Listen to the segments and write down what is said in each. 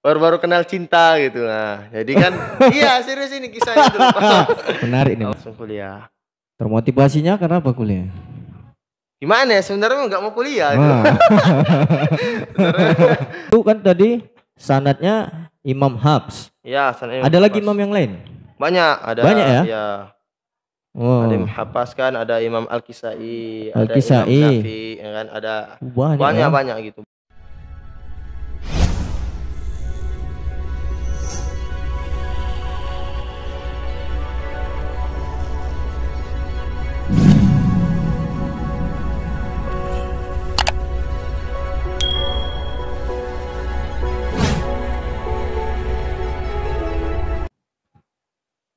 baru-baru kenal cinta gitu nah jadi kan iya serius ini kisah itu menarik nih langsung kuliah termotivasinya karena apa kuliah gimana ya sebenarnya nggak mau kuliah itu itu kan tadi sanatnya Imam Habs ya Imam. ada lagi Imam yang lain banyak ada banyak ya, ya. Oh. Ada Imam Habs kan, ada Imam Al-Kisai, Al, -Kisai, ada Imam ya kan ada banyak banyak, ya? banyak gitu.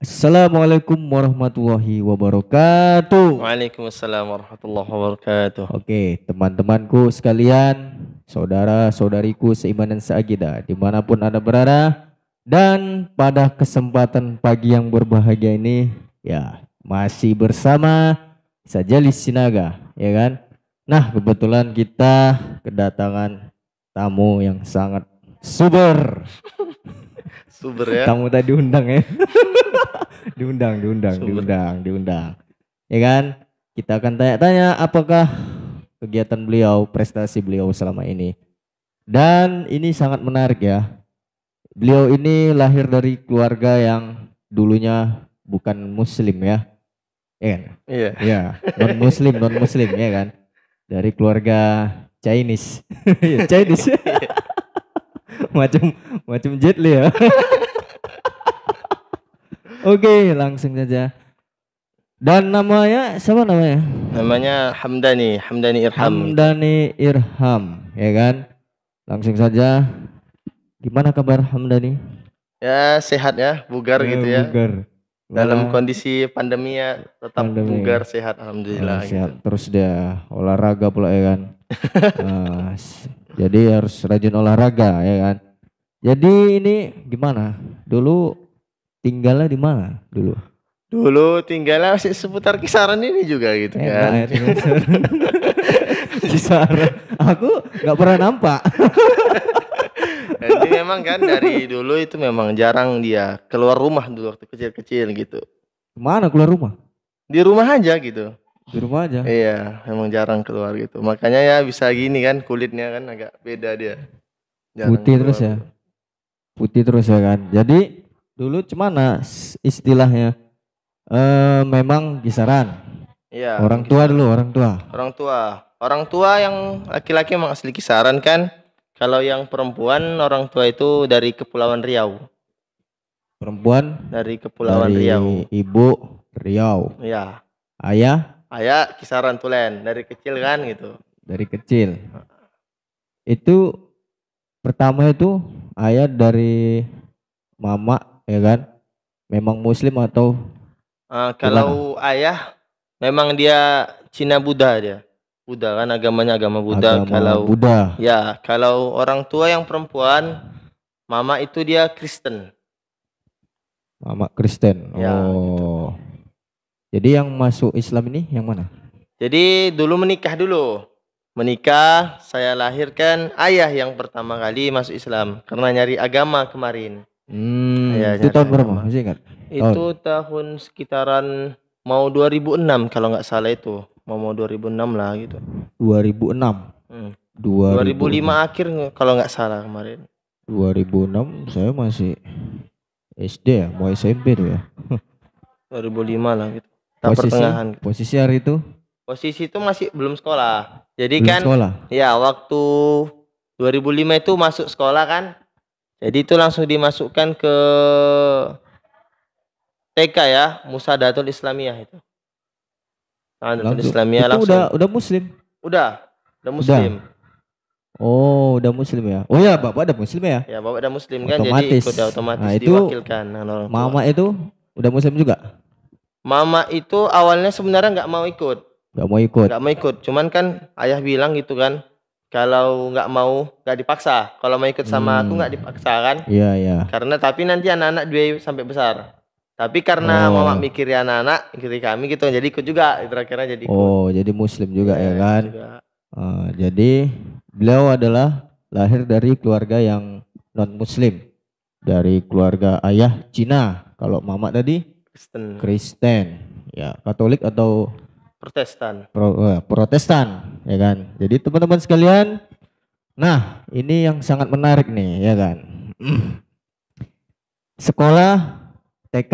Assalamualaikum warahmatullahi wabarakatuh. Waalaikumsalam warahmatullahi wabarakatuh. Oke, teman-temanku sekalian, saudara-saudariku seiman dan seagida, dimanapun ada berada, dan pada kesempatan pagi yang berbahagia ini, ya, masih bersama Sajalis Sinaga, ya kan? Nah, kebetulan kita kedatangan tamu yang sangat super. super ya. Tamu tadi undang ya. diundang, diundang, Sumber. diundang, diundang. Ya kan? Kita akan tanya-tanya apakah kegiatan beliau, prestasi beliau selama ini. Dan ini sangat menarik ya. Beliau ini lahir dari keluarga yang dulunya bukan muslim ya. Iya kan? Iya. iya non muslim, non muslim ya kan. Dari keluarga Chinese. Iya, Chinese. Iya. macam macam Jet Li ya. Oke, langsung saja. Dan namanya siapa namanya? Namanya Hamdani, Hamdani Irham. Hamdani Irham, ya kan? Langsung saja. Gimana kabar Hamdani? Ya, sehat ya, bugar ya, gitu ya. Bugar. Dalam kondisi pandemi ya tetap pandemi. bugar sehat alhamdulillah. Ya, sehat gitu. terus dia olahraga pula ya kan. nah, jadi harus rajin olahraga ya kan. Jadi ini gimana? Dulu tinggalnya di mana dulu? Dulu tinggalnya masih seputar kisaran ini juga gitu eh, kan. Nah, kisaran. Aku nggak pernah nampak. Jadi memang kan dari dulu itu memang jarang dia keluar rumah dulu waktu kecil-kecil gitu. Mana keluar rumah? Di rumah aja gitu. Di rumah aja. Iya, memang jarang keluar gitu. Makanya ya bisa gini kan kulitnya kan agak beda dia. Jarang Putih terus ya. Putih terus ya kan. Jadi dulu cemana nah, istilahnya e, memang kisaran ya, orang tua dulu orang tua orang tua orang tua yang laki-laki memang asli kisaran kan kalau yang perempuan orang tua itu dari kepulauan Riau perempuan dari kepulauan dari Riau ibu Riau ya ayah ayah kisaran tulen dari kecil kan gitu dari kecil itu pertama itu ayah dari mama ya kan? Memang muslim atau uh, kalau gimana? ayah memang dia Cina Buddha dia. Buddha kan agamanya agama Buddha agama kalau Buddha. Ya, kalau orang tua yang perempuan mama itu dia Kristen. Mama Kristen. Ya, gitu. oh. Gitu. Jadi yang masuk Islam ini yang mana? Jadi dulu menikah dulu. Menikah, saya lahirkan ayah yang pertama kali masuk Islam karena nyari agama kemarin. Hmm, ya, itu iya, tahun iya. berapa? Masih ingat? Itu tahun, tahun sekitaran mau 2006 kalau nggak salah itu. Mau mau 2006 lah gitu. 2006. Hmm. 2005, 2005 akhir kalau nggak salah kemarin. 2006 saya masih SD ya, mau SMP tuh ya. 2005 lah gitu. Tak posisi, pertengahan. Posisi hari itu? Posisi itu masih belum sekolah. Jadi belum kan sekolah. ya waktu 2005 itu masuk sekolah kan jadi itu langsung dimasukkan ke TK ya, Musadatul Islamiyah itu. Musadatul langsung. Islamiyah itu langsung. udah udah muslim. Udah, udah muslim. Udah. Oh, udah muslim ya. Oh ya, Bapak udah muslim ya? Ya, Bapak udah muslim kan otomatis. jadi ikut ya, otomatis nah, itu diwakilkan. Nah, mama itu udah muslim juga. Mama itu awalnya sebenarnya nggak mau ikut. Nggak mau ikut. Nggak mau ikut. Cuman kan ayah bilang gitu kan kalau nggak mau nggak dipaksa kalau mau ikut sama hmm. aku nggak hmm. dipaksa kan iya yeah, iya yeah. karena tapi nanti anak-anak dua sampai besar tapi karena oh. mama mikirin anak-anak kiri kami gitu jadi ikut juga terakhirnya jadi ikut. oh jadi muslim juga yeah, ya iya, kan juga. Uh, jadi beliau adalah lahir dari keluarga yang non muslim dari keluarga ayah Cina kalau mama tadi Kristen Kristen ya Katolik atau Protestan. Pro, uh, Protestan, ya kan. Jadi teman-teman sekalian, nah ini yang sangat menarik nih, ya kan. Sekolah TK,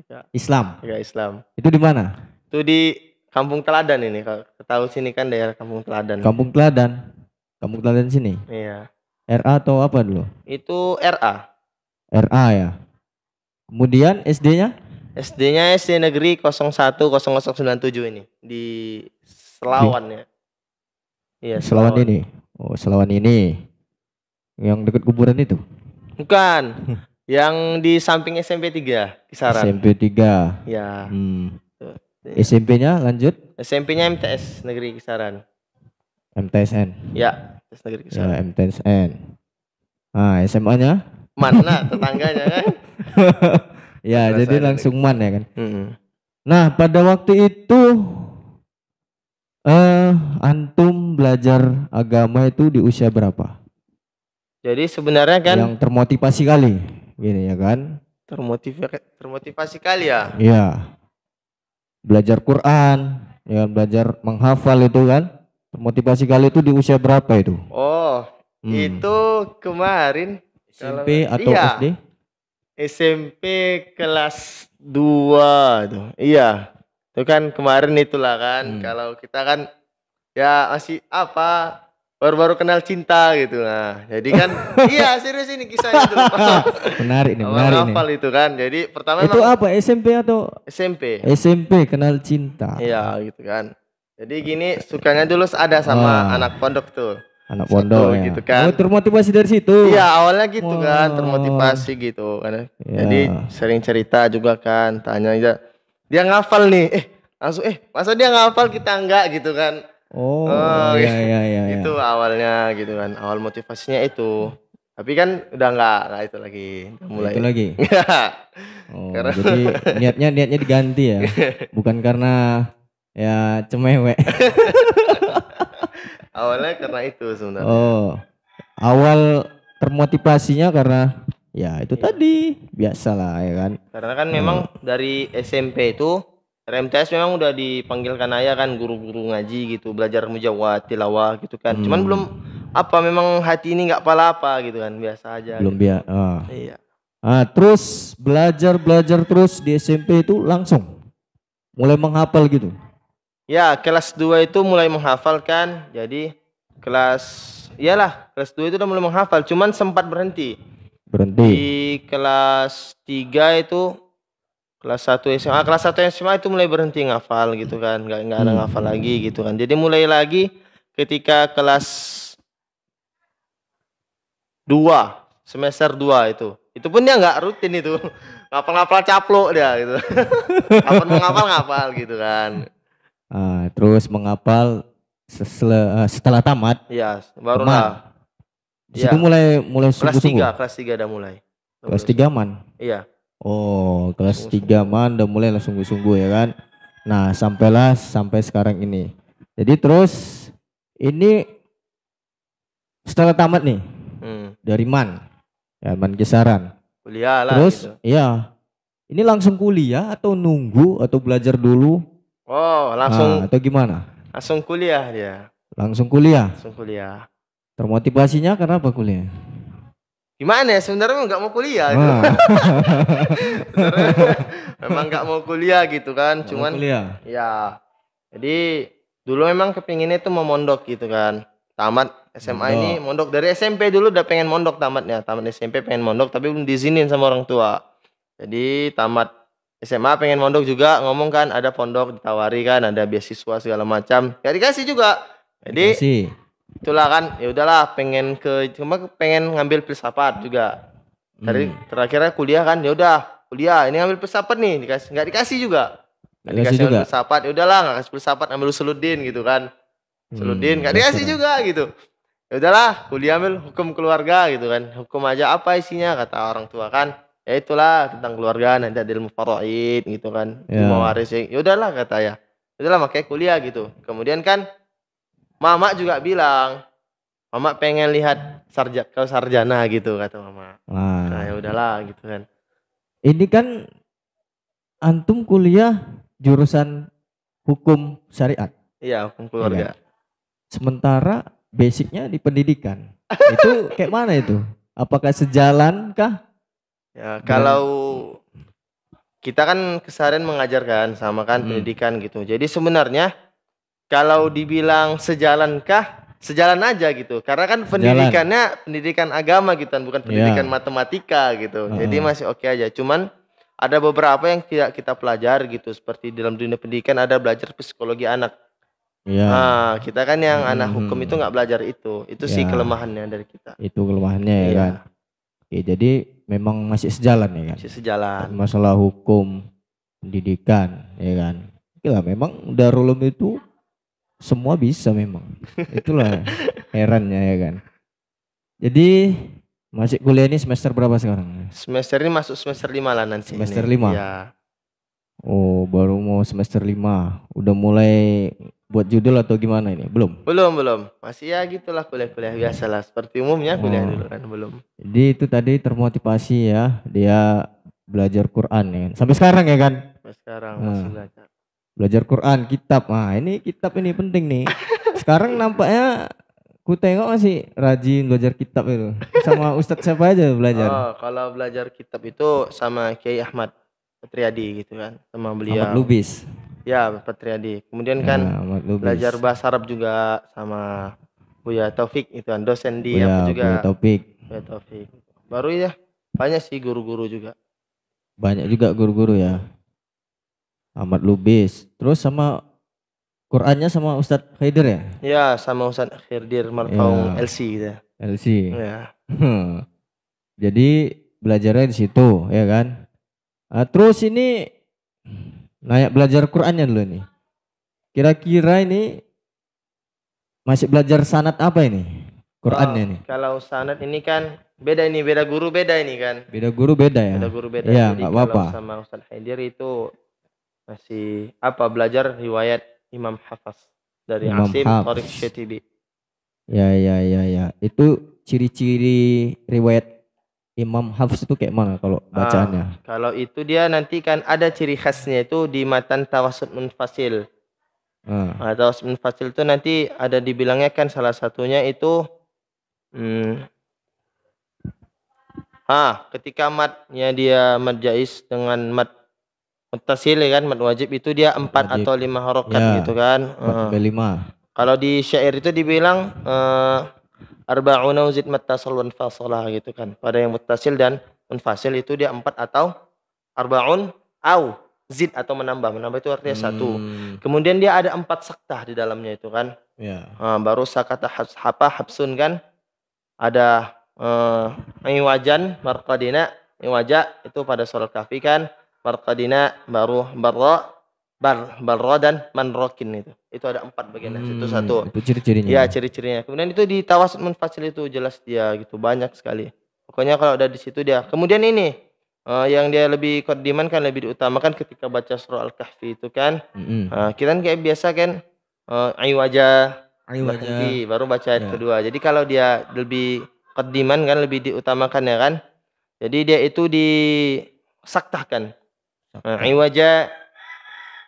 TK. Islam. TK Islam. Itu di mana? Itu di Kampung Teladan ini. Kalau tahu sini kan daerah Kampung Teladan. Kampung Teladan. Kampung Teladan sini. Iya. RA atau apa dulu? Itu RA. RA ya. Kemudian SD-nya? SD-nya SD Negeri 010097 ini di Selawan ya. Iya, Selawan. Selawan ini. Oh, Selawan ini. Yang dekat kuburan itu. Bukan. Yang di samping SMP 3 kisaran. SMP 3. Ya. Hmm. SMP-nya lanjut? SMP-nya MTS Negeri Kisaran. MTSN. Iya, ya, MTS Negeri Kisaran. Ya, MTSN. Ah, SMA-nya? Mana tetangganya kan? ya jadi langsung man ya kan hmm. nah pada waktu itu eh uh, antum belajar agama itu di usia berapa jadi sebenarnya kan yang termotivasi kali gini ya kan termotivasi termotivasi kali ya iya belajar Quran ya kan? belajar menghafal itu kan termotivasi kali itu di usia berapa itu oh hmm. itu kemarin SMP atau iya, SD SMP kelas 2 tuh. Iya. Itu kan kemarin itulah kan. Hmm. Kalau kita kan ya masih apa baru-baru kenal cinta gitu nah jadi kan iya serius ini kisahnya itu menarik nih menarik hafal itu kan jadi pertama itu emang, apa SMP atau SMP SMP kenal cinta iya gitu kan jadi gini sukanya dulu ada sama oh. anak pondok tuh anak pondok ya. gitu kan. Oh, termotivasi dari situ. Iya, awalnya gitu kan, wow. kan, termotivasi gitu kan. Ya. Jadi sering cerita juga kan, tanya aja. Dia ngafal nih, eh langsung eh masa dia ngafal kita enggak gitu kan. Oh, oh iya, iya, iya, iya. Itu iya. awalnya gitu kan, awal motivasinya itu. Tapi kan udah enggak, enggak itu lagi. Udah mulai. Itu lagi. Iya. oh, karena... jadi niatnya niatnya diganti ya. Iya. Bukan karena ya cemewek. awalnya karena itu sebenarnya oh awal termotivasinya karena ya itu iya. tadi biasalah ya kan karena kan hmm. memang dari SMP itu RMTS memang udah dipanggilkan ayah kan guru-guru ngaji gitu belajar mujawat tilawah gitu kan hmm. cuman belum apa memang hati ini nggak pala apa gitu kan biasa aja belum gitu. biasa ah. iya ah terus belajar belajar terus di SMP itu langsung mulai menghafal gitu Ya, kelas 2 itu mulai menghafal kan. Jadi kelas iyalah, kelas 2 itu udah mulai menghafal, cuman sempat berhenti. Berhenti. Di kelas 3 itu kelas 1 SMA, kelas 1 SMA itu mulai berhenti ngafal gitu kan, nggak enggak ada hmm. ngafal hmm. lagi gitu kan. Jadi mulai lagi ketika kelas 2 semester 2 itu. Itu pun dia nggak rutin itu. Ngapal-ngapal caplok dia gitu. Kapan mau ngapal ngapal gitu kan. Uh, terus mengapal eh, setelah tamat. Iya, baru lah. Di ya. mulai mulai kelas sungguh -sungguh. tiga, kelas tiga udah mulai. Kelas tiga man. Iya. Oh, kelas tiga man udah mulai langsung sungguh-sungguh ya kan. Nah, sampailah sampai sekarang ini. Jadi terus ini setelah tamat nih hmm. dari man ya man kisaran kuliah lah terus gitu. iya ini langsung kuliah atau nunggu atau belajar dulu Oh, langsung nah, atau gimana? Langsung kuliah dia. Langsung kuliah. Langsung kuliah. Termotivasinya karena apa kuliah? Gimana ya sebenarnya nggak mau kuliah Ah. memang nggak mau kuliah gitu kan, gak cuman kuliah. ya. Jadi dulu memang kepinginnya itu mau mondok gitu kan. Tamat SMA mondok. ini mondok dari SMP dulu udah pengen mondok tamatnya, tamat SMP pengen mondok tapi belum diizinin sama orang tua. Jadi tamat SMA pengen mondok juga ngomong kan ada pondok ditawari kan ada beasiswa segala macam ya dikasih juga jadi dikasih. itulah kan ya udahlah pengen ke cuma pengen ngambil filsafat juga dari hmm. terakhirnya kuliah kan ya udah kuliah ini ngambil filsafat nih dikasih nggak dikasih juga nggak dikasih, dikasih juga. filsafat ya udahlah nggak kasih filsafat ambil usuludin gitu kan usuludin nggak hmm, dikasih juga gitu ya udahlah kuliah ambil hukum keluarga gitu kan hukum aja apa isinya kata orang tua kan ya itulah tentang keluarga nanti ada ilmu faraid gitu kan yeah. ilmu waris ya udahlah kata ya, ya udahlah makai kuliah gitu kemudian kan mama juga bilang mama pengen lihat sarja kau sarjana gitu kata mama nah, nah ya udahlah gitu kan ini kan antum kuliah jurusan hukum syariat iya hukum keluarga iya. sementara basicnya di pendidikan itu kayak mana itu apakah sejalan kah Ya, kalau hmm. kita kan keseharian mengajarkan sama kan hmm. pendidikan gitu. Jadi sebenarnya kalau hmm. dibilang sejalankah? Sejalan aja gitu. Karena kan pendidikannya pendidikan agama gitu, kan, bukan ya. pendidikan ya. matematika gitu. Hmm. Jadi masih oke okay aja. Cuman ada beberapa yang tidak kita pelajar gitu, seperti dalam dunia pendidikan ada belajar psikologi anak. Ya. Nah, kita kan yang hmm. anak hukum itu nggak belajar itu. Itu ya. sih kelemahannya dari kita. Itu kelemahannya ya, ya kan. Oke, jadi memang masih sejalan ya kan. Masih sejalan. Masalah hukum, pendidikan ya kan. Gila memang Darulum itu semua bisa memang. Itulah herannya ya kan. Jadi masih kuliah ini semester berapa sekarang? Semester ini masuk semester lima lah nanti. Semester ini. lima. Ya. Oh, baru mau semester lima, udah mulai buat judul atau gimana ini? Belum? Belum, belum. Masih ya gitulah kuliah-kuliah biasa lah. Seperti umumnya oh. kuliah dulu kan belum. Jadi itu tadi termotivasi ya. Dia belajar Quran ya. Sampai sekarang ya kan? Sampai sekarang nah. masih belajar. Belajar Quran, kitab. Nah ini kitab ini penting nih. Sekarang nampaknya ku tengok masih rajin belajar kitab itu. Sama Ustadz siapa aja belajar? Oh, kalau belajar kitab itu sama Kiai Ahmad Triadi gitu kan. Sama beliau. Ahmad Lubis. Ya, Pak Triadi. Kemudian kan ya, belajar bahasa Arab juga sama Buya Taufik itu kan dosen di Buya, apa juga. Buya Taufik. Buya Taufik. Baru ya banyak sih guru-guru juga. Banyak juga guru-guru ya. Ahmad Lubis. Terus sama Qurannya sama Ustadz Khidir ya? Ya, sama Ustadz Khidir Marfaung ya. LC gitu. LC. Ya. Hmm. Jadi belajarnya di situ ya kan. Nah, terus ini Layak belajar Qurannya dulu ini. Kira-kira ini masih belajar sanat apa ini? Qurannya oh, ini. Kalau sanat ini kan beda ini beda guru beda ini kan. Beda guru beda ya. Beda guru beda. Iya, enggak apa-apa. Sama Ustaz Haidir itu masih apa belajar riwayat Imam Hafaz dari Imam Asim Tariq Syatibi. Ya, ya, ya, ya. Itu ciri-ciri riwayat Imam Hafs itu kayak mana kalau ah, bacaannya? Ah, kalau itu dia nanti kan ada ciri khasnya itu di matan tawasud munfasil. Ah. Nah, tawasud munfasil itu nanti ada dibilangnya kan salah satunya itu hmm, ah ketika matnya dia mad jais dengan mat mutasil ya kan mat wajib itu dia empat wajib. atau lima harokat ya, gitu kan. Empat uh. lima. Kalau di syair itu dibilang uh, arba'una uzid muttasil wan fasalah gitu kan. Pada yang muttasil dan munfasil itu dia empat atau arbaun au zid atau menambah. Menambah itu artinya hmm. satu. Kemudian dia ada empat saktah di dalamnya itu kan. Ya. Nah, baru sakata hapa habsun kan. Ada uh, iwajan marqadina iwaja itu pada surat kafi kan. Marqadina baru barra bar barra dan manrokin itu itu ada empat bagian hmm, itu satu itu ciri-cirinya ya ciri-cirinya kemudian itu di tawasan munfasil itu jelas dia gitu banyak sekali pokoknya kalau ada di situ dia kemudian ini uh, yang dia lebih kodiman kan lebih diutamakan ketika baca surah al-kahfi itu kan mm-hmm. uh, kita kan kayak biasa kan uh, ayu aja berhenti baru baca ayat ya. kedua jadi kalau dia lebih kodiman kan lebih diutamakan ya kan jadi dia itu disaktahkan ayu aja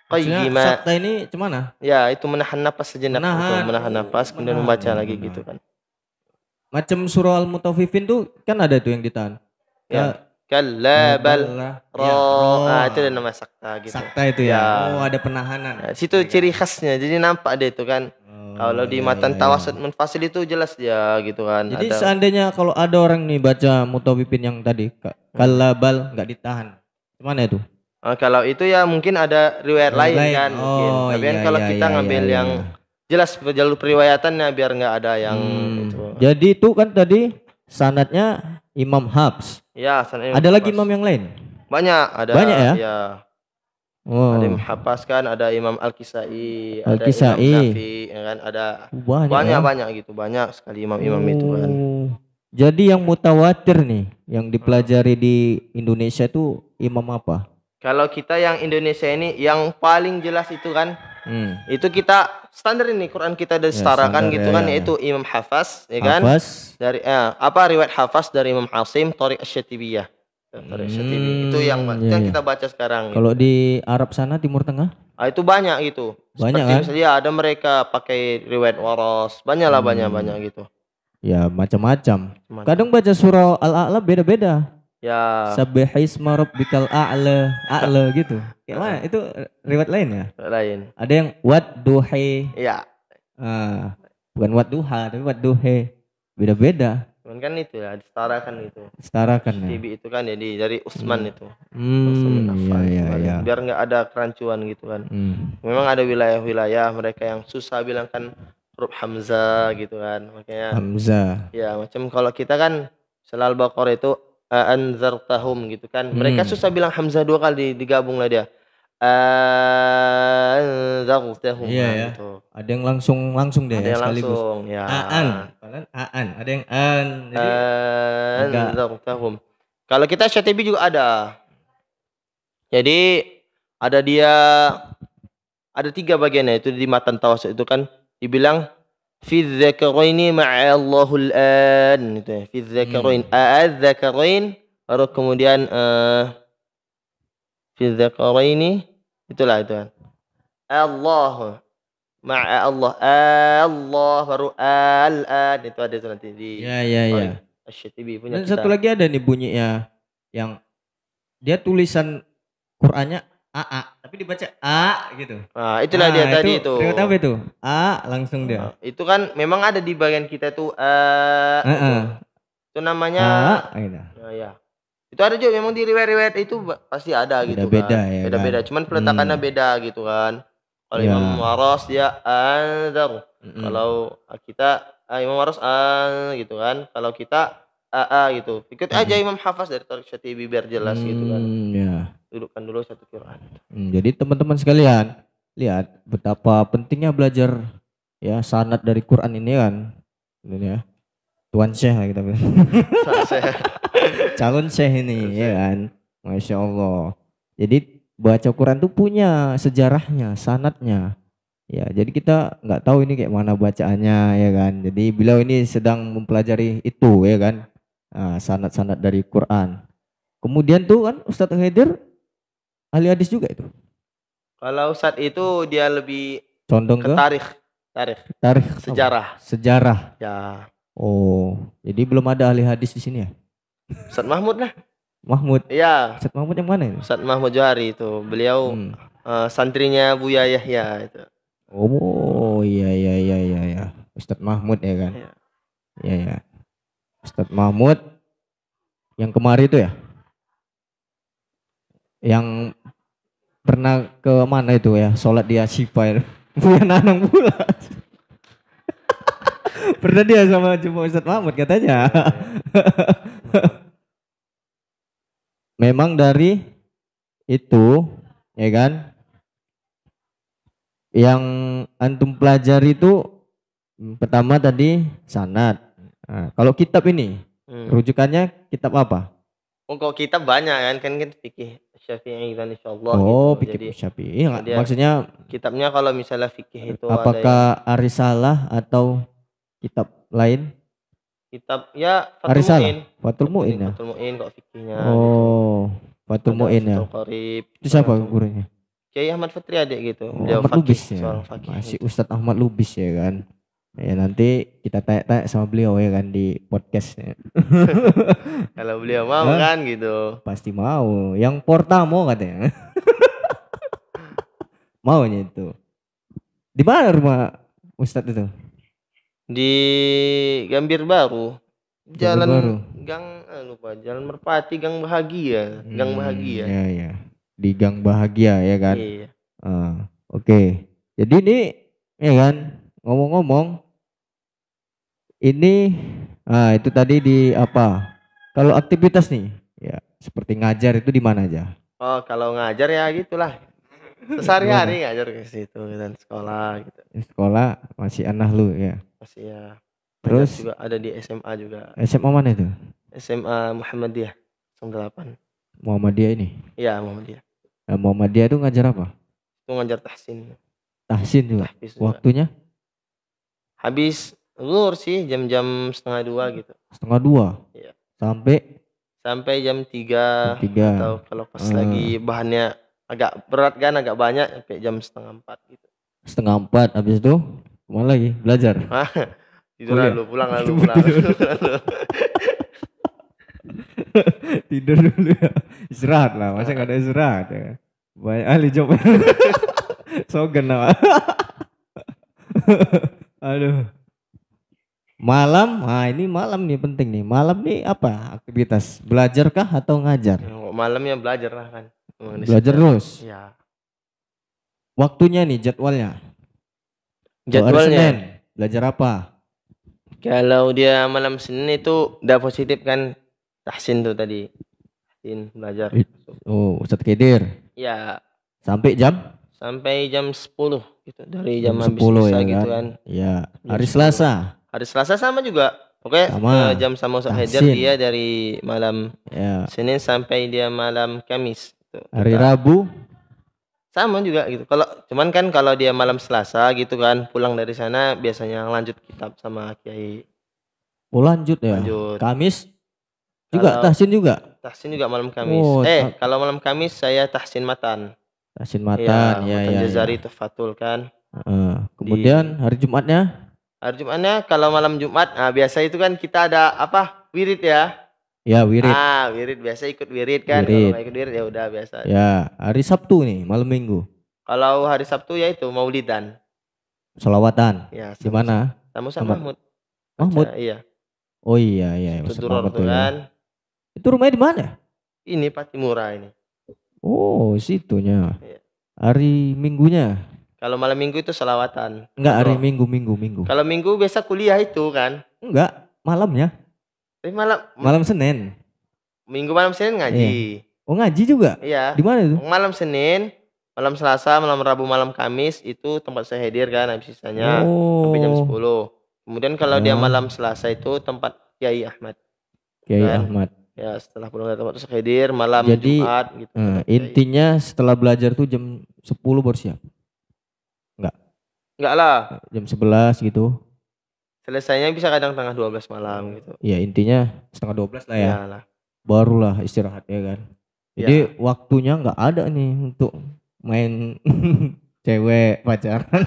Qayyima. Sabda ini gimana? Ah? Ya, itu menahan napas sejenak menahan, itu, menahan napas kemudian menahan, membaca menahan. lagi gitu kan. Macam surah al mutawifin tuh kan ada tuh yang ditahan. Ya. Kalla ya, bal ya, ah, itu ada nama sakta gitu. Sakta itu ya. ya. Oh, ada penahanan. Ya, situ iya. ciri khasnya. Jadi nampak deh itu kan. Oh, kalau di iya, matan iya, iya. tawasud menfasil itu jelas ya gitu kan. Jadi ada. seandainya kalau ada orang nih baca mutawifin yang tadi hmm. kalabal nggak ditahan, gimana ya itu? Uh, kalau itu ya mungkin ada riwayat lain, lain kan oh, mungkin. Tapi kan iya, kan kalau iya, kita iya, ngambil iya, yang iya. jelas jalur periwayatannya biar nggak ada yang hmm. itu. Jadi itu kan tadi sanatnya Imam Habs. Ya, sanat Imam Ada lagi imam yang lain? Banyak, ada. Banyak ya? ya. Oh. Ada Imam Habas kan, ada Imam Al-Kisai, Al, ada Imam Syafi, ya kan ada banyak banyak, ya? banyak gitu, banyak sekali imam-imam oh. itu kan. Oh. Jadi yang mutawatir nih, yang dipelajari di Indonesia itu imam apa? kalau kita yang Indonesia ini yang paling jelas itu kan hmm. itu kita standar ini Quran kita dari ya, setara kan gitu ya, kan ya, ya, yaitu Imam Hafaz ya kan Hafaz. dari eh, apa riwayat Hafaz dari Imam Asim Tariq Asyatibiyah eh, hmm, itu yang, ya, yang ya. kita baca sekarang kalau gitu. di Arab sana Timur Tengah ah, itu banyak gitu banyak Seperti kan misalnya ya, ada mereka pakai riwayat waros banyak lah hmm. banyak banyak gitu ya macam-macam kadang baca surah al-a'la beda-beda Ya. Sabbihisma rabbikal a'la, a'la gitu. Kayak itu riwayat lain ya? Lain. Ada yang wat duhe. Iya. Uh, ah, bukan wat duha tapi wat duhe. Beda-beda. Cuman kan itu ya, disetarakan itu. Setarakan ya. Tibi itu kan jadi ya, dari Usman hmm. itu. Hmm, Usman ya, ya, Biar nggak ada kerancuan gitu kan. Hmm. Memang ada wilayah-wilayah mereka yang susah bilang kan huruf Hamzah gitu kan. Makanya Hamzah. Ya, macam kalau kita kan Selal Baqarah itu Anzar anzartahum gitu kan. Hmm. Mereka susah bilang hamzah dua kali digabung lah dia. Anzartahum. Iya nah, ya. Gitu. Ada yang langsung langsung deh ada ya, yang sekaligus. Langsung, ya. Aan, aan, ada yang an. Anzartahum. Kalau kita syatibi juga ada. Jadi ada dia ada tiga bagiannya itu di matan tawas itu kan dibilang fi dzakaraini ma'allahu al-an gitu ya. Fi dzakarain hmm. a'adzakarain baru kemudian uh, fi dzakaraini itulah itu. Kan. Allah ma'a Allah Allah baru al-an itu ada itu nanti di Ya ya ya. Asy-Syatibi punya Dan kita. satu lagi ada nih bunyinya yang dia tulisan Qur'annya A A tapi dibaca A gitu. Nah, itulah A, ah, dia itu, tadi itu. Ternyata apa itu? A langsung dia. Nah, itu kan memang ada di bagian kita tuh eh uh, uh, Itu namanya A gitu. Nah, ya. Itu ada juga memang di riwayat-riwayat itu pasti ada gitu beda, ya -beda kan. kan. Beda-beda ya. Beda-beda, kan? cuman peletakannya hmm. beda gitu kan. Kalau ya. Imam Waros dia anzar. Mm Kalau kita Imam Waros an gitu kan. Kalau kita AA gitu. Ikut aja hmm. Imam Hafaz dari Tarik Syatibi biar jelas hmm, gitu kan. Hmm, ya. Dudukkan dulu satu Quran. Hmm, jadi teman-teman sekalian, lihat betapa pentingnya belajar ya sanat dari Quran ini kan. Ini ya. Tuan Syekh lah kita bilang. Calon Syekh ini ya kan. Masya Allah. Jadi baca Quran tuh punya sejarahnya, sanatnya. Ya, jadi kita nggak tahu ini kayak mana bacaannya ya kan. Jadi beliau ini sedang mempelajari itu ya kan. Nah, sanat-sanat dari Quran. Kemudian tuh kan Ustadz Hedir ahli hadis juga itu. Kalau Ustadz itu dia lebih condong ke, tarikh, tarikh, tarikh sejarah. Sejarah. Ya. Oh, jadi belum ada ahli hadis di sini ya? Ustadz Mahmud lah. Mahmud. Iya. Ustadz Mahmud yang mana ini? Ustadz Mahmud Johari itu. Beliau hmm. uh, santrinya Buya Yahya ya, itu. Oh, iya iya iya iya ya. Ustadz Mahmud ya kan? Ya. Iya. Iya ya. ya. Ustadz Mahmud yang kemarin itu ya? Yang pernah ke mana itu ya? Sholat di Asifa punya Bukan pula. pernah dia sama cuma Ustadz Mahmud katanya. Memang dari itu ya kan yang antum pelajari itu pertama tadi sanat Nah, kalau kitab ini hmm. rujukannya kitab apa? Oh, kalau kitab banyak kan kan kita fikih Syafi'i dan insyaallah Oh, gitu. fikih Syafi'i. Maksudnya kitabnya kalau misalnya fikih itu apakah yang... Arisalah atau kitab lain? Kitab ya Fatul Arisalah. Muin. Fatul Muin ya. Fatul Muin kok fikihnya. Oh, gitu. Fatul Muin ya. Qarib. Itu siapa gurunya? Kiai Ahmad Fatri adik gitu. Oh, Ahmad fakih, Lubis ya. Fakih, Masih gitu. Ustadz Ahmad Lubis ya kan. Ya nanti kita tanya-tanya sama beliau ya kan di podcastnya. Kalau beliau mau nah, kan gitu. Pasti mau. Yang Porta mau katanya. Maunya itu. Di mana rumah Ustadz itu? Di Gambir Baru. Jalan Gambir Baru. Gang eh, lupa Jalan Merpati Gang Bahagia, hmm, Gang Bahagia. Iya iya. Di Gang Bahagia ya kan. Iya. Uh, oke. Okay. Jadi ini ya kan ngomong-ngomong ini nah itu tadi di apa? Kalau aktivitas nih, ya seperti ngajar itu di mana aja? Oh, kalau ngajar ya gitulah. Sehari-hari ngajar ke situ gitu, dan sekolah gitu. Sekolah masih anak lu ya. Masih ya. Terus juga ada di SMA juga. SMA mana itu? SMA Muhammadiyah 08 Muhammadiyah ini? Ya Muhammadiyah. Nah, Muhammadiyah itu ngajar apa? Itu ngajar tahsin. Tahsin juga. Tahfiz juga. Waktunya? Habis Zuhur sih jam-jam setengah dua hmm. gitu. Setengah dua. Iya. Sampai sampai jam tiga. tiga. Atau kalau pas uh. lagi bahannya agak berat kan agak banyak sampai jam setengah empat gitu. Setengah empat habis itu kemana lagi belajar? tidur lalu pulang lalu pulang. tidur dulu ya istirahat lah masa nggak ada istirahat ya banyak ahli job so kenal aduh Malam, nah ini malam nih penting nih. Malam nih apa aktivitas? Belajar kah atau ngajar? Ya, Malamnya belajar lah kan. Belajar terus. Ya. Waktunya nih jadwalnya. Jadwalnya. belajar apa? Kalau dia malam Senin itu udah positif kan tahsin tuh tadi. Tahsin belajar. Oh, Ustadz Kedir. Ya. Sampai jam? Sampai jam 10 gitu. Dari jam, jam 10 ya kan? gitu kan. Ya. Hari Selasa hari Selasa sama juga Oke, sama. Uh, jam sama Ustaz Hajar dia dari malam ya. Senin sampai dia malam Kamis. Tuh, hari kita. Rabu sama juga gitu. Kalau cuman kan kalau dia malam Selasa gitu kan, pulang dari sana biasanya lanjut kitab sama kiai. Oh, lanjut ya. Lanjut. Kamis juga kalau, tahsin juga. Tahsin juga malam Kamis. Oh, eh, kalau malam Kamis saya tahsin matan. Tahsin matan ya. ya matan ya, ya. Jazari ya. Tefatul kan. Uh, kemudian Di, hari Jumatnya Hari Jumatnya kalau malam Jumat, nah biasa itu kan kita ada apa? Wirid ya. Ya, wirid. Ah, wirid biasa ikut wirid kan. Wirid. Kalau ikut wirid ya udah biasa. Ya, hari Sabtu nih, malam Minggu. Kalau hari Sabtu ya itu Maulidan. Selawatan. Ya, di mana? Sama sama Mahmud. Mahmud. Iya. Oh iya iya, iya Mas Mahmud ya. kan. Itu rumahnya di mana? Ini Patimura ini. Oh, situnya. Iya. Hari Minggunya kalau malam minggu itu selawatan. Enggak, hari oh. minggu, minggu, minggu. Kalau minggu biasa kuliah itu kan? Enggak, malamnya. Tapi malam malam Senin. Minggu malam Senin ngaji. Iya. Oh, ngaji juga? Iya. Di mana itu? Malam Senin, malam Selasa, malam Rabu, malam Kamis itu tempat saya hadir kan habis sisanya oh. sampai jam 10. Kemudian kalau oh. dia ya. malam Selasa itu tempat Kiai Ahmad. Kiai kan? Ahmad ya setelah pulang dari tempat saya hadir malam Jadi, Jumat gitu. Eh, intinya setelah belajar tuh jam 10 baru siap. Enggak lah. Jam 11 gitu. Selesainya bisa kadang tengah 12 malam gitu. Ya intinya setengah 12 lah ya. Iyalah. Barulah istirahat ya kan. Jadi ya. waktunya nggak ada nih untuk main cewek pacaran.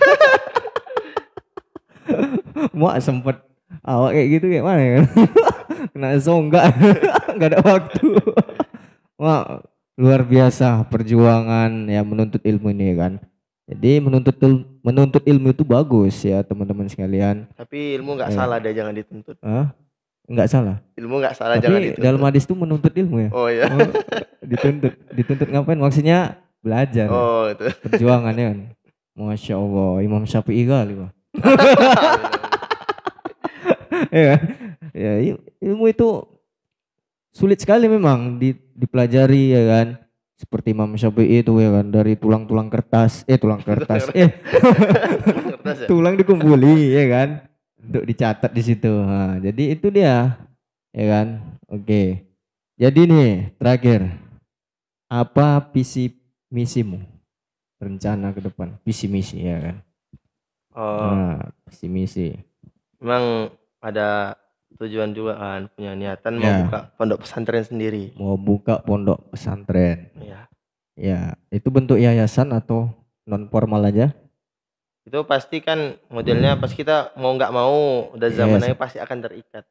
Mau sempet awak kayak gitu kayak mana ya? Kena zonggak. nggak ada waktu. Wah, luar biasa perjuangan ya menuntut ilmu ini kan. Jadi menuntut menuntut ilmu itu bagus ya teman-teman sekalian. Tapi ilmu nggak eh. salah deh jangan dituntut. Hah? Nggak salah. Ilmu nggak salah Tapi jangan dituntut. dalam hadis itu menuntut ilmu ya. Oh iya. Oh, dituntut, dituntut ngapain? Maksudnya belajar. Ya? Oh itu. Perjuangannya kan. Masya Allah, Imam Syafi'i kali iya. ya, ya ilmu itu sulit sekali memang dipelajari ya kan seperti Imam Syafi'i itu ya kan dari tulang-tulang kertas eh tulang kertas eh ya? tulang dikumpuli ya kan untuk dicatat di situ nah, jadi itu dia ya kan oke jadi nih terakhir apa visi misimu rencana ke depan visi misi ya kan oh. nah, visi misi memang ada tujuan juga kan punya niatan mau ya. buka pondok pesantren sendiri mau buka pondok pesantren ya ya itu bentuk yayasan atau non formal aja itu pasti kan modelnya hmm. pas kita mau nggak mau udah zamannya yes. pasti akan terikat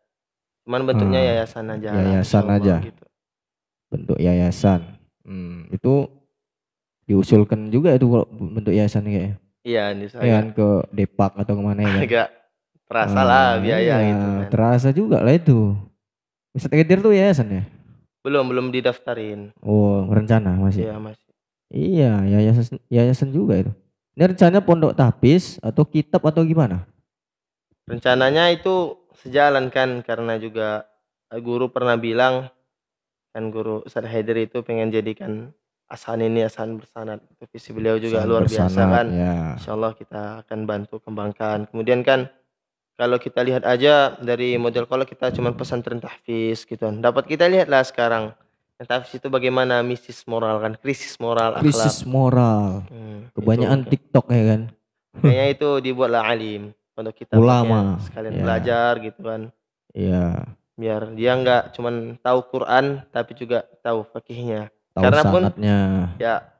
cuman bentuknya hmm. yayasan aja yayasan aja gitu. bentuk yayasan hmm, itu diusulkan juga itu kalau bentuk yayasan kayaknya iya ini ya kan, ke Depak atau kemana ya kan? agak Terasa lah uh, biaya iya, gitu. Kan. Terasa juga lah itu. bisa Egedir tuh yayasan ya? Belum, belum didaftarin. Oh, rencana masih. Iya, masih. Iya, yayasan yayasan juga itu. Ini rencana pondok tapis atau kitab atau gimana? Rencananya itu sejalan kan karena juga guru pernah bilang kan guru Ustaz Haider itu pengen jadikan asan ini asan bersanad itu visi beliau juga asan luar bersanat, biasa kan ya. insyaallah kita akan bantu kembangkan kemudian kan kalau kita lihat aja dari model kalau kita cuma pesantren tahfiz gitu dapat kita lihatlah sekarang tahfiz itu bagaimana misis moral kan krisis moral krisis akhlak. moral hmm, gitu. kebanyakan itu, tiktok ya kan kayaknya itu dibuatlah alim untuk kita ulama sekalian ya. belajar gitu kan iya biar dia nggak cuma tahu Quran tapi juga tahu fakihnya tahu karena pun ya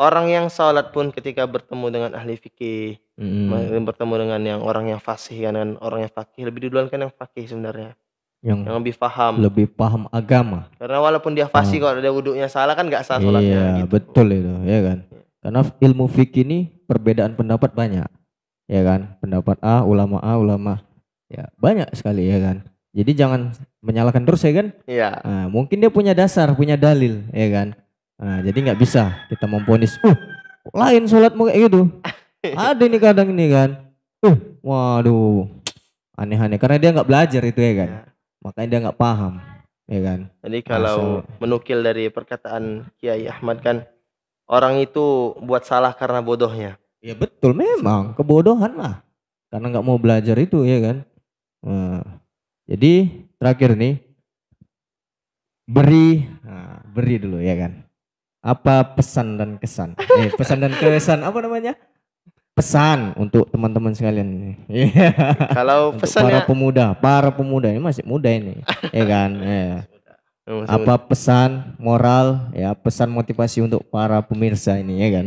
orang yang sholat pun ketika bertemu dengan ahli fikih hmm. bertemu dengan yang orang yang fasih kan dengan orang yang fakih lebih duluan kan yang fakih sebenarnya yang, yang lebih paham lebih paham agama karena walaupun dia fasih hmm. Ah. kalau ada wudhunya salah kan nggak salah sholatnya iya gitu. betul itu ya kan iya. karena ilmu fikih ini perbedaan pendapat banyak ya kan pendapat A ulama A ulama ya banyak sekali ya kan jadi jangan menyalahkan terus ya kan iya nah, mungkin dia punya dasar punya dalil ya kan Nah, jadi nggak bisa kita memponis, uh, lain sholat mau kayak gitu. Ada ini kadang ini kan, uh, waduh, aneh-aneh karena dia nggak belajar itu ya kan, ya. makanya dia nggak paham, ya kan. Jadi kalau nah, menukil dari perkataan Kiai Ahmad kan, orang itu buat salah karena bodohnya. Ya betul memang kebodohan lah, karena nggak mau belajar itu ya kan. Nah, jadi terakhir nih, beri, nah, beri dulu ya kan apa pesan dan kesan? Eh, pesan dan kesan apa namanya? Pesan untuk teman-teman sekalian. ini, Kalau pesan para ya. pemuda, para pemuda ini masih muda ini, ya kan? Yeah. Oh, apa pesan moral ya, pesan motivasi untuk para pemirsa ini ya kan?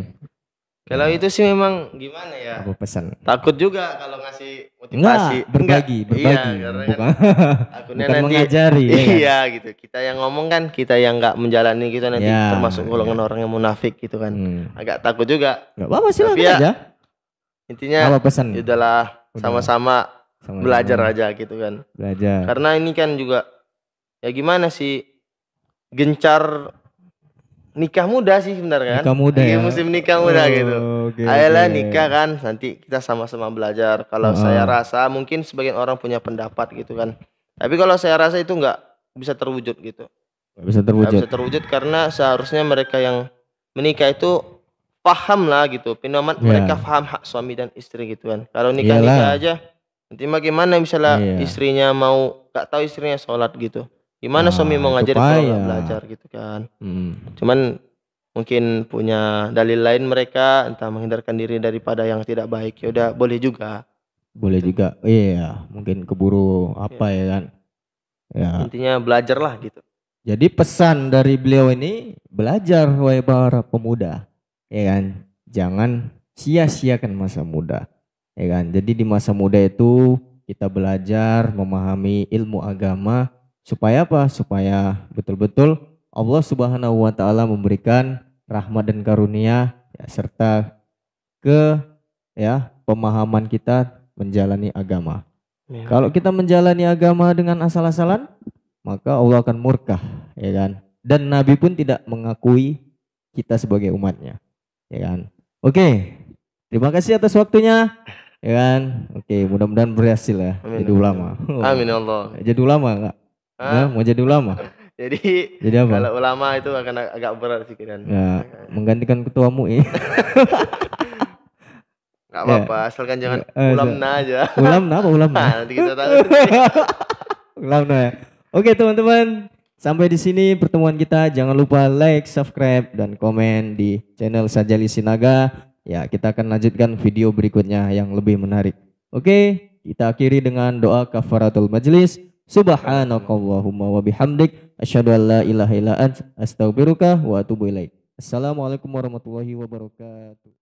Kalau nah. itu sih memang gimana ya? Aku pesan. Takut juga kalau ngasih motivasi. Enggak, berbagi, Enggak. berbagi. Iya, karena kan bukan, kan bukan nanti, mengajari. Iya, ya kan? Iya, gitu. Kita yang ngomong kan, kita yang nggak menjalani gitu nanti ya, termasuk golongan iya. orang yang munafik gitu kan. Hmm. Agak takut juga. Enggak apa-apa sih Tapi ya, aja. Intinya apa pesan? Udahlah sama-sama belajar sama. aja gitu kan. Belajar. Karena ini kan juga ya gimana sih gencar nikah muda sih sebenarnya kan. Nikah muda iya, ya. musim nikah muda oh, gitu. Okay, Ayolah okay. nikah kan nanti kita sama-sama belajar. Kalau saya rasa mungkin sebagian orang punya pendapat gitu kan. Tapi kalau saya rasa itu nggak bisa terwujud gitu. Gak bisa terwujud. Gak bisa terwujud karena seharusnya mereka yang menikah itu paham lah gitu. Pinoman yeah. mereka paham hak suami dan istri gitu kan. Kalau nikah-nikah aja nanti bagaimana misalnya yeah. istrinya mau nggak tahu istrinya sholat gitu gimana nah, suami mau ngajarin kalau nggak belajar gitu kan hmm. cuman mungkin punya dalil lain mereka entah menghindarkan diri daripada yang tidak baik ya udah boleh juga boleh gitu. juga iya, iya. mungkin hmm. keburu apa yeah. ya kan yeah. intinya lah gitu jadi pesan dari beliau ini belajar wahai para pemuda ya kan jangan sia-siakan masa muda ya kan jadi di masa muda itu kita belajar memahami ilmu agama Supaya apa? Supaya betul-betul Allah Subhanahu wa taala memberikan rahmat dan karunia ya, serta ke ya pemahaman kita menjalani agama. Ya. Kalau kita menjalani agama dengan asal-asalan, maka Allah akan murka, ya kan? Dan Nabi pun tidak mengakui kita sebagai umatnya, ya kan? Oke, terima kasih atas waktunya, ya kan? Oke, mudah-mudahan berhasil ya, jadi ulama. Amin ya Allah. jadi ulama enggak? Ah. mau jadi ulama. jadi jadi apa? Kalau ulama itu akan ag agak berat pikiran. Ya, menggantikan ketua MUI. Gak apa-apa, ya. asalkan jangan uh, ulamna aja. Ulamna apa ulamna? Nah, nanti kita tahu. ulamna ya. Oke teman-teman, sampai di sini pertemuan kita. Jangan lupa like, subscribe, dan komen di channel Sajali Sinaga. Ya, kita akan lanjutkan video berikutnya yang lebih menarik. Oke, kita akhiri dengan doa kafaratul majlis. Subhanakallahumma wa bihamdik asyhadu an la ilaha illa ant astaghfiruka wa atubu ilaik. Assalamualaikum warahmatullahi wabarakatuh.